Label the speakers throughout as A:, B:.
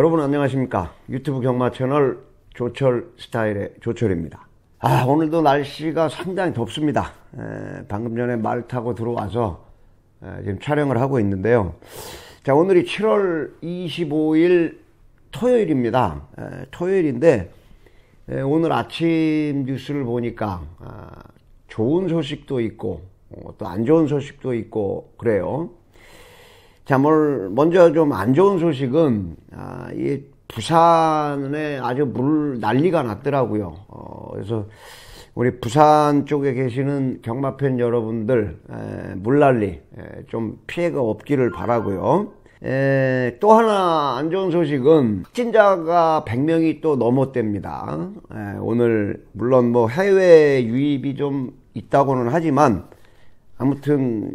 A: 여러분 안녕하십니까 유튜브 경마 채널 조철 스타일의 조철입니다 아 오늘도 날씨가 상당히 덥습니다 에, 방금 전에 말 타고 들어와서 에, 지금 촬영을 하고 있는데요 자 오늘이 7월 25일 토요일입니다 에, 토요일인데 오늘 아침 뉴스를 보니까 아, 좋은 소식도 있고 어, 또안 좋은 소식도 있고 그래요 자, 뭘, 먼저 좀 안 좋은 소식은, 아, 이 부산에 아주 물 난리가 났더라고요. 어, 그래서 우리 부산 쪽에 계시는 경마팬 여러분들, 에, 물난리, 에, 좀 피해가 없기를 바라고요. 에, 또 하나 안 좋은 소식은 확진자가 100명이 또 넘었답니다. 에, 오늘 물론 뭐 해외 유입이 좀 있다고는 하지만 아무튼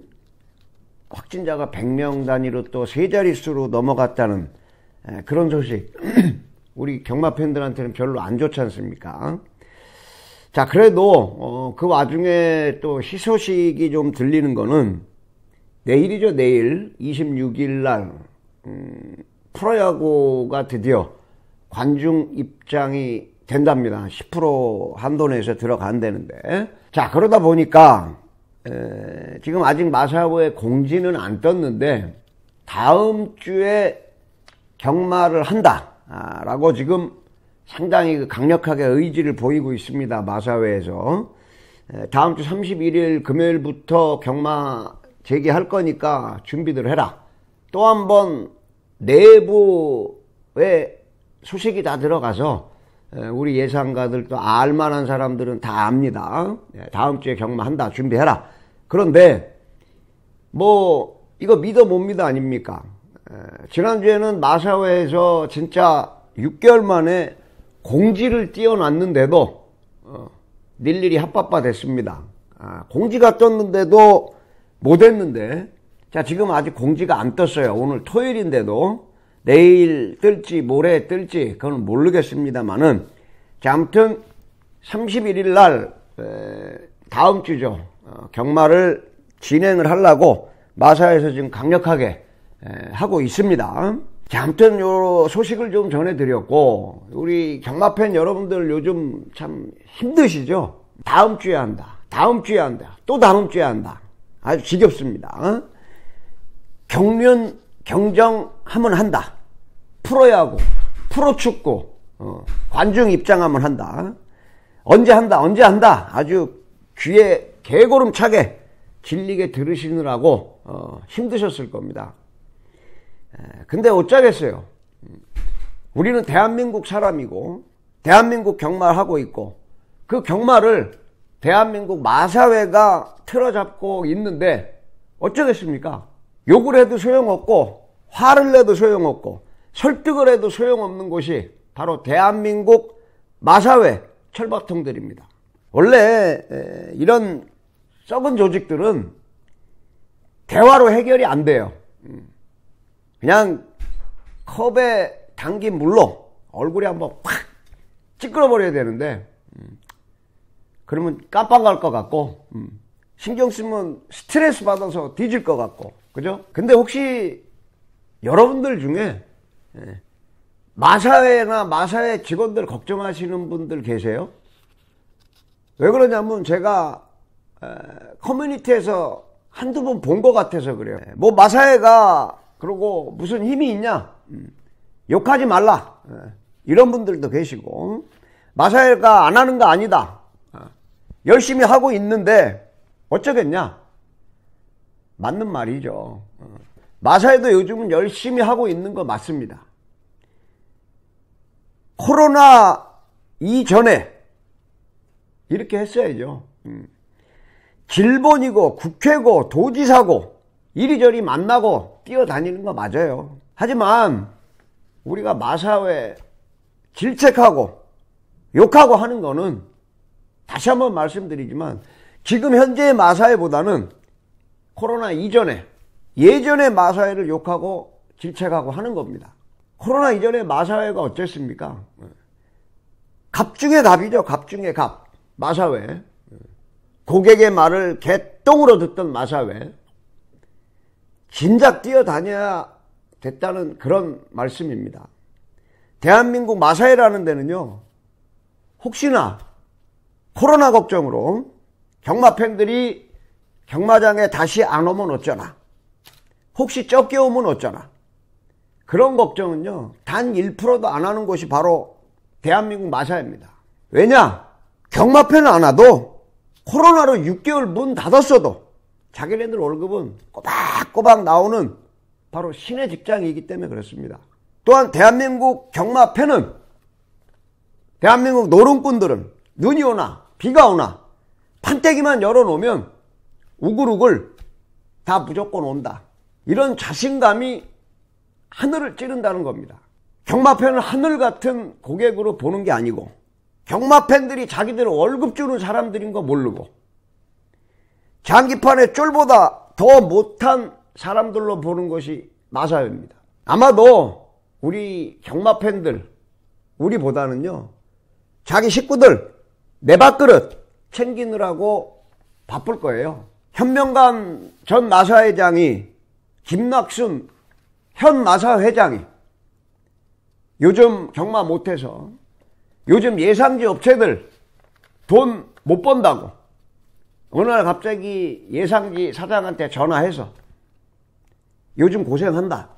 A: 확진자가 100명 단위로 또 세 자릿수로 넘어갔다는 그런 소식. 우리 경마 팬들한테는 별로 안 좋지 않습니까? 자, 그래도, 어, 그 와중에 또 희소식이 좀 들리는 거는 내일이죠, 내일. 26일 날, 음, 프로야구가 드디어 관중 입장이 된답니다. 10% 한도 내에서 들어간다는데. 자, 그러다 보니까 에, 지금 아직 마사오의 공지는 안 떴는데 다음 주에 경마를 한다라고 아, 지금 상당히 그 강력하게 의지를 보이고 있습니다. 마사회에서 다음 주 31일 금요일부터 경마 재개할 거니까 준비들 해라. 또 한 번 내부에 소식이 다 들어가서 우리 예상가들 또 알만한 사람들은 다 압니다. 네, 다음 주에 경마한다 준비해라. 그런데 뭐 이거 믿어 봅니다 아닙니까? 지난주에는 마사회에서 진짜 6개월 만에 공지를 띄워놨는데도 일일이 어, 합바화 됐습니다. 아, 공지가 떴는데도 못 했는데 자 지금 아직 공지가 안 떴어요. 오늘 토요일인데도 내일 뜰지 모레 뜰지 그건 모르겠습니다만은 자 아무튼 31일 날 다음 주죠. 어, 경마를 진행을 하려고 마사에서 지금 강력하게 하고 있습니다. 자, 아무튼 요 소식을 좀 전해드렸고 우리 경마팬 여러분들 요즘 참 힘드시죠? 다음 주에 한다. 다음 주에 한다. 또 다음 주에 한다. 아주 지겹습니다. 어? 경륜 경정하면 한다. 프로야구, 프로축구, 어, 관중 입장하면 한다. 언제 한다, 언제 한다. 아주 귀에 개고름차게 질리게 들으시느라고 어, 힘드셨을 겁니다. 에, 근데 어쩌겠어요. 우리는 대한민국 사람이고 대한민국 경마하고 있고 그 경마를 대한민국 마사회가 틀어잡고 있는데 어쩌겠습니까? 욕을 해도 소용없고 화를 내도 소용없고 설득을 해도 소용없는 곳이 바로 대한민국 마사회 철밥통들입니다. 원래 이런 썩은 조직들은 대화로 해결이 안 돼요. 음. 그냥 컵에 담긴 물로 얼굴이 한번 확 찌끄러버려야 되는데 음. 그러면 깜빡 할것 같고 음. 신경 쓰면 스트레스 받아서 뒤질 것 같고 그죠? 근데 혹시 여러분들 중에 예, 마사회나 마사회 직원들 걱정하시는 분들 계세요? 왜 그러냐면 제가 커뮤니티에서 한두 번 본 것 같아서 그래요. 네, 뭐 마사회가 그러고 무슨 힘이 있냐? 음, 욕하지 말라. 네, 이런 분들도 계시고 마사회가 안 하는 거 아니다. 아, 열심히 하고 있는데 어쩌겠냐? 맞는 말이죠. 어, 마사회도 요즘은 열심히 하고 있는 거 맞습니다. 코로나 이전에 이렇게 했어야죠. 음, 길본이고 국회고 도지사고 이리저리 만나고 뛰어다니는 거 맞아요. 하지만 우리가 마사회 질책하고 욕하고 하는 거는 다시 한번 말씀드리지만 지금 현재의 마사회보다는 코로나 이전에 예전의 마사회를 욕하고 질책하고 하는 겁니다. 코로나 이전의 마사회가 어땠습니까? 갑중의 답이죠 갑중의 갑. 마사회. 고객의 말을 개똥으로 듣던 마사회 진작 뛰어다녀야 됐다는 그런 말씀입니다. 대한민국 마사회라는 데는요. 혹시나 코로나 걱정으로 경마 팬들이 경마장에 다시 안 오면 어쩌나 혹시 적게 오면 어쩌나 그런 걱정은요 단 1%도 안 하는 곳이 바로 대한민국 마사입니다 왜냐 경마팬은안 와도 코로나로 6개월 문 닫았어도 자기네들 월급은 꼬박꼬박 나오는 바로 신의 직장이기 때문에 그렇습니다. 또한 대한민국 경마패는 대한민국 노름꾼들은 눈이 오나 비가 오나 판때기만 열어놓으면 우글우글 다 무조건 온다. 이런 자신감이 하늘을 찌른다는 겁니다. 경마패는 하늘 같은 고객으로 보는 게 아니고 경마 팬들이 자기들은 월급 주는 사람들인 거 모르고 장기판의 쫄보다 더 못한 사람들로 보는 것이 마사요입니다. 아마도 우리 경마 팬들 우리보다는요 자기 식구들 내 밥그릇 챙기느라고 바쁠 거예요. 현명관 전 마사회장이 김낙순 현 마사회장이 요즘 경마 못해서 요즘 예산지 업체들 돈 못 번다고 어느 날 갑자기 예산지 사장한테 전화해서 요즘 고생한다.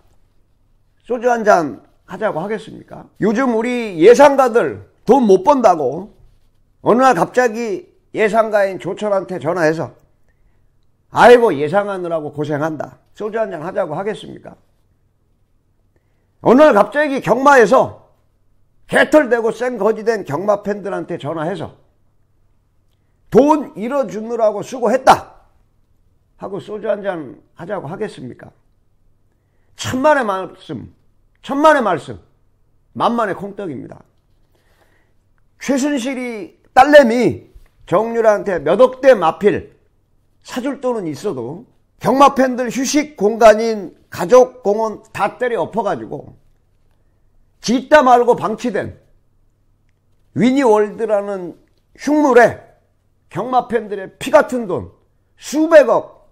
A: 소주 한 잔 하자고 하겠습니까? 요즘 우리 예상가들 돈 못 번다고 어느 날 갑자기 예상가인 조철한테 전화해서 아이고 예상하느라고 고생한다. 소주 한 잔 하자고 하겠습니까? 어느 날 갑자기 경마에서 해털되고 쌩 거지된 경마 팬들한테 전화해서 돈 잃어주느라고 수고했다 하고 소주 한잔 하자고 하겠습니까? 천만의 말씀, 천만의 말씀, 만만의 콩떡입니다. 최순실이 딸내미 정유라한테 몇 억대 마필 사줄 돈은 있어도 경마 팬들 휴식 공간인 가족 공원 다 때려 엎어가지고 짓다 말고 방치된 위니월드라는 흉물에 경마 팬들의 피 같은 돈 수백억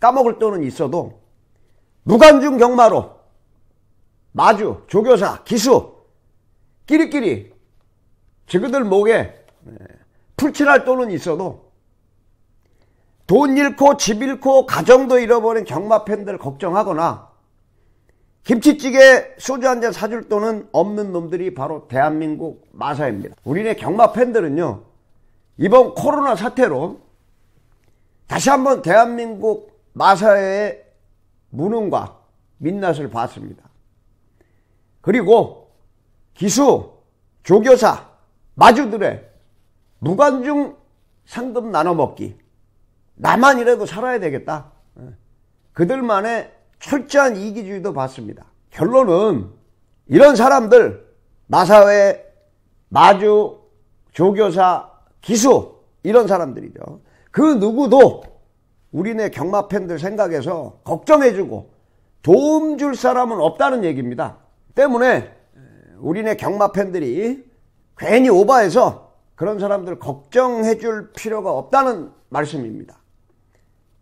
A: 까먹을 돈은 있어도 무관중 경마로 마주, 조교사, 기수 끼리끼리 지그들 목에 예, 풀칠할 돈은 있어도 돈 잃고 집 잃고 가정도 잃어버린 경마 팬들 걱정하거나 김치찌개 소주 한 잔 사줄 돈은 없는 놈들이 바로 대한민국 마사입니다. 우리네 경마 팬들은요, 이번 코로나 사태로 다시 한번 대한민국 마사의 무능과 민낯을 봤습니다. 그리고 기수, 조교사, 마주들의 무관중 상금 나눠먹기. 나만이라도 살아야 되겠다. 예. 그들만의 철저한 이기주의도 봤습니다. 결론은 이런 사람들 마사회, 마주, 조교사, 기수 이런 사람들이죠. 그 누구도 우리네 경마 팬들 생각해서 걱정해주고 도움 줄 사람은 없다는 얘기입니다. 때문에 우리네 경마 팬들이 괜히 오바해서 그런 사람들 걱정해줄 필요가 없다는 말씀입니다.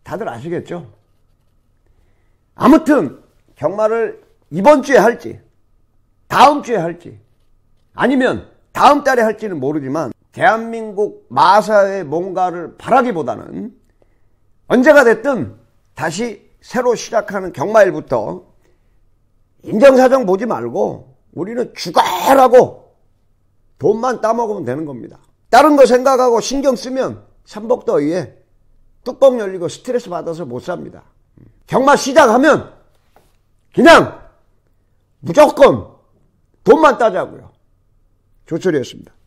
A: 다들 아시겠죠? 아무튼 경마를 이번 주에 할지 다음 주에 할지 아니면 다음 달에 할지는 모르지만 대한민국 마사의 뭔가를 바라기보다는 언제가 됐든 다시 새로 시작하는 경마일부터 인정사정 보지 말고 우리는 죽어라고 돈만 따먹으면 되는 겁니다. 다른 거 생각하고 신경 쓰면 삼복더위에 뚜껑 열리고 스트레스 받아서 못 삽니다. 경마 시작하면 그냥 무조건 돈만 따자고요. 조철이었습니다.